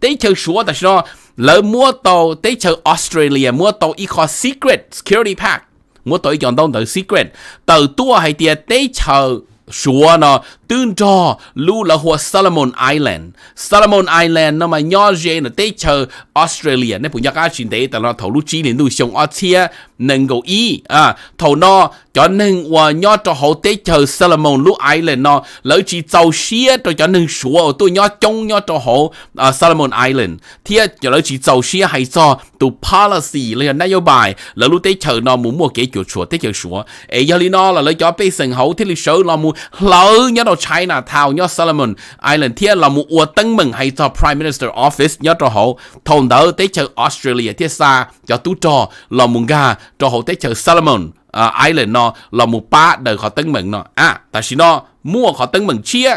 tế chờ số ta nó lỡ mua tàu tế chờ Australia mua tàu y khó secret security pack mua tàu chọn tàu tàu secret tàu tua hay tiệt tế chờ số nó tương trò lưu là hồ Salomon Island Salomon Island nó mà nhỏ dễ nó tế chờ Australia nên bây giờ các chuyện tế tại nó thầu lúc chỉ đến nuôi sống ở chia nâng cầu ý à thầu nó cho nên và nhỏ cho họ tế chờ Salomon lu Island nó lỡ chỉ giàu xía cho cho nên sủa tôi nhỏ trông nhỏ cho họ à, Salomon Island thì cho lỡ chỉ giàu xía hay cho tụ policy là nó yêu bài lỡ lúc tế chờ nó muốn mua kế chuột sủa tế chờ sủa ấy giờ nó là lỡ cho bây sừng hậu thì lịch sử nó muốn lỡ nhớ đầu China Town nhớ Solomon Island thiết là một ua tân mừng hay cho Prime Minister Office nhớ cho họ thôn đỡ tới chờ Australia thiết xa cho tú cho là một gà cho họ tới chờ Solomon uh, Island nó là một ba đời họ tân mừng nó à ta vì nó mua họ tân mừng chia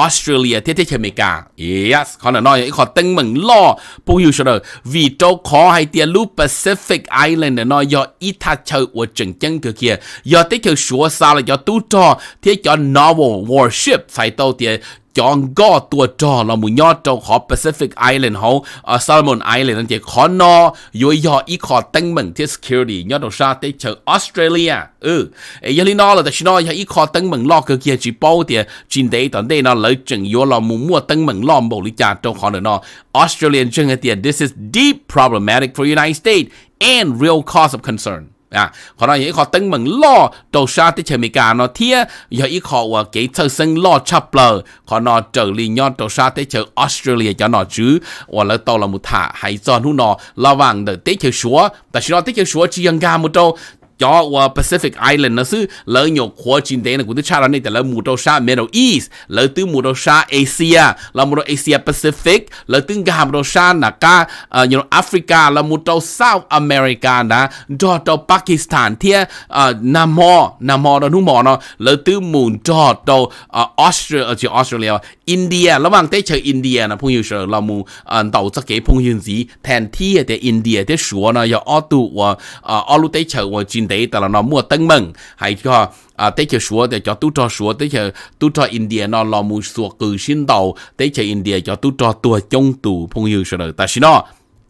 Australia thế thế chế mê cả yes khó là nói khó tinh mừng lo bố hiểu sao vì châu khó hay tiền lưu Pacific Island là nói do Ita châu của trần chân cơ kia do thế kêu sửa xa là do tu trò thế cho novel warship phải tàu tiền จองก็ตัวจอเราหมุยอดเจ้าขอ Pacific Island เขาเอ่อ Solomon Island นั่นเจขอนอยยออีขอตั้งเหมือนที่ security ยอดเราชาติเชิงออสเตรเลียเออเอ้ยลีนอเราแต่ชินอยอีขอตั้งเหมือนลอกเกียจีเป้าเดียจินเดย์ตอนเดย์นอเลยจึงยอเราหมุมั่วตั้งเหมือนล้อมบริจาคเจ้าขอเนาะ Australian จึงเดีย this is deep problematic for United States and real cause of concern à họ nói họ tính mình lo đầu xa tới chơi mì nó thia giờ ít họ và kỹ sinh lo chập lờ họ trở lì nhon đầu xa tới Australia cho nó chứ và lỡ tàu là một thả hay cho nó nó lo vàng để tới chơi súa tại sao nó tới chỉ dân ga một trâu cho qua Pacific Island nó sư lỡ nhột khóa chính tế này của tư cha là này tại lỡ mù đô xa Middle East lỡ từ mù đô xa Asia là mù đô Asia Pacific lỡ từ gà mù đô xa nà ca you ờ, know Africa là mù đô South America nà đô đô Pakistan thia ờ, Nam Mò Nam Mò đó nụ mò nó lỡ tư mù đô đô ờ, Australia chứ Australia India là bằng tế chờ India nà phong yêu sở là mù đầu chắc kế phong yêu gì thèn thia tế India tế sủa nó yếu ô tù ở lũ tế chờ ô chính tế ta là nó mua tân mừng hay cho à tế chờ số để cho tu cho số tế chờ tu cho India nó lo mua số cử sinh đầu tế chờ India cho tu cho tua chống tù phong yêu số đời ta xin nó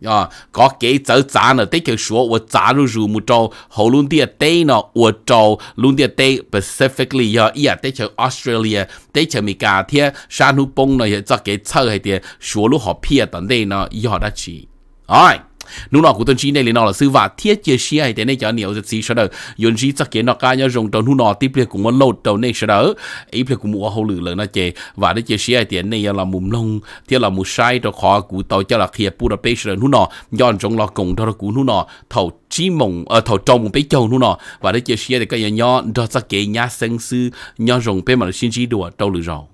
à có cái chữ trả nữa tế chờ số và trả rồi rồi một trâu hậu luôn địa tế nó và trâu luôn địa tế specifically giờ ý à tế chờ Australia tế chờ Mỹ cả thế san hô bông nó giờ cho cái chơi hay địa số lúc họ pia tận đây nó giờ đã chỉ Alright nụ nọ của tuần chi này là nó sư vả thiết chia sẻ thế này cho nhiều rất xí sợ đỡ yun chi chắc kiến nó ca nhau dùng tàu nụ nọ tiếp liệt cũng muốn lột tàu này sợ đỡ ít liệt cũng mua hậu lử lớn nó chè và để chia sẻ thế này là mùng lông thế là một sai cho khó của tàu cho là khía bù đập bê sợ nụ nọ yon trong lọ cùng đó là của nọ thầu chỉ mong ở ờ, thầu trồng bê châu nụ nọ và để chia sẻ thì cái nhà đó chắc kiến nhà sinh sư nhà dùng bê mà xin chi đùa tàu lử rồi